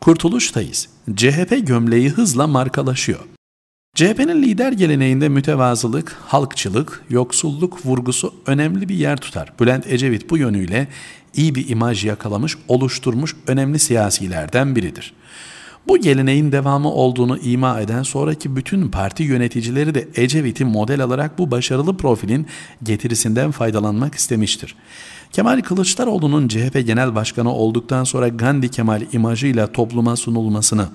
Kurtuluştayız. CHP gömleği hızla markalaşıyor. CHP'nin lider geleneğinde mütevazılık, halkçılık, yoksulluk vurgusu önemli bir yer tutar. Bülent Ecevit bu yönüyle iyi bir imaj yakalamış, oluşturmuş önemli siyasilerden biridir. Bu geleneğin devamı olduğunu ima eden sonraki bütün parti yöneticileri de Ecevit'i model alarak bu başarılı profilin getirisinden faydalanmak istemiştir. Kemal Kılıçdaroğlu'nun CHP Genel Başkanı olduktan sonra Gandhi Kemal imajıyla topluma sunulmasını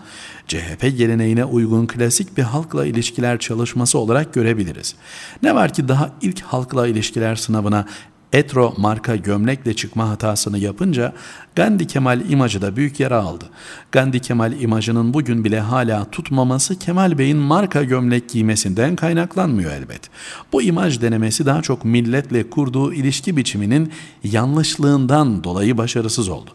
CHP geleneğine uygun klasik bir halkla ilişkiler çalışması olarak görebiliriz. Ne var ki daha ilk halkla ilişkiler sınavına Etro marka gömlekle çıkma hatasını yapınca Gandhi Kemal imajı da büyük yara aldı. Gandhi Kemal imajının bugün bile hala tutmaması Kemal Bey'in marka gömlek giymesinden kaynaklanmıyor elbet. Bu imaj denemesi daha çok milletle kurduğu ilişki biçiminin yanlışlığından dolayı başarısız oldu.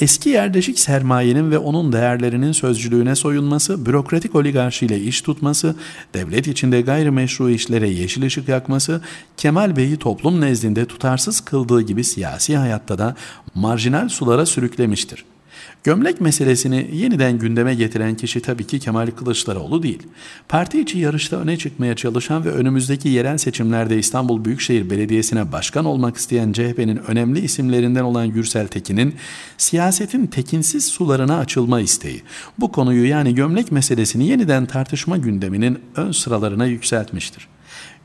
Eski yerleşik sermayenin ve onun değerlerinin sözcülüğüne soyunması, bürokratik oligarşiyle iş tutması, devlet içinde gayrimeşru işlere yeşil ışık yakması, Kemal Bey'i toplum nezdinde tutarsız kıldığı gibi siyasi hayatta da marjinal sulara sürüklemiştir. Gömlek meselesini yeniden gündeme getiren kişi tabii ki Kemal Kılıçdaroğlu değil. Parti içi yarışta öne çıkmaya çalışan ve önümüzdeki yerel seçimlerde İstanbul Büyükşehir Belediyesi'ne başkan olmak isteyen CHP'nin önemli isimlerinden olan Gürsel Tekin'in siyasetin tekinsiz sularına açılma isteği. Bu konuyu yani gömlek meselesini yeniden tartışma gündeminin ön sıralarına yükseltmiştir.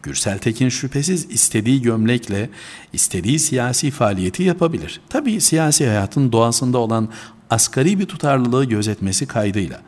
Gürsel Tekin şüphesiz istediği gömlekle istediği siyasi faaliyeti yapabilir. Tabii siyasi hayatın doğasında olan asgari bir tutarlılığı gözetmesi kaydıyla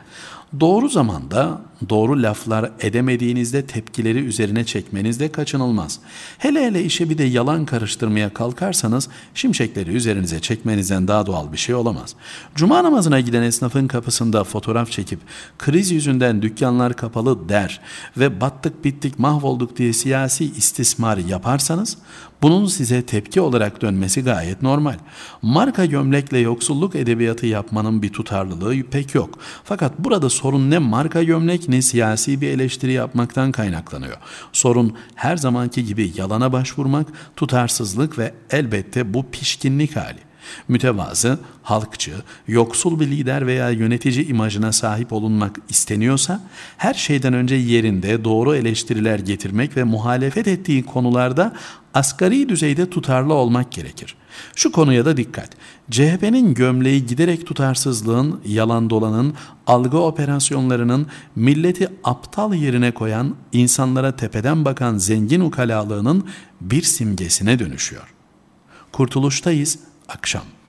Doğru zamanda doğru laflar edemediğinizde tepkileri üzerine çekmeniz de kaçınılmaz. Hele hele işe bir de yalan karıştırmaya kalkarsanız şimşekleri üzerinize çekmenizden daha doğal bir şey olamaz. Cuma namazına giden esnafın kapısında fotoğraf çekip kriz yüzünden dükkanlar kapalı der ve battık bittik mahvolduk diye siyasi istismar yaparsanız bunun size tepki olarak dönmesi gayet normal. Marka gömlekle yoksulluk edebiyatı yapmanın bir tutarlılığı pek yok. Fakat burada sorun ne marka gömlek ne siyasi bir eleştiri yapmaktan kaynaklanıyor. Sorun her zamanki gibi yalana başvurmak, tutarsızlık ve elbette bu pişkinlik hali. Mütevazı, halkçı, yoksul bir lider veya yönetici imajına sahip olunmak isteniyorsa, her şeyden önce yerinde doğru eleştiriler getirmek ve muhalefet ettiği konularda asgari düzeyde tutarlı olmak gerekir. Şu konuya da dikkat. CHP'nin gömleği giderek tutarsızlığın, yalan dolanın, algı operasyonlarının milleti aptal yerine koyan, insanlara tepeden bakan zengin ukalalığının bir simgesine dönüşüyor. Kurtuluştayız action.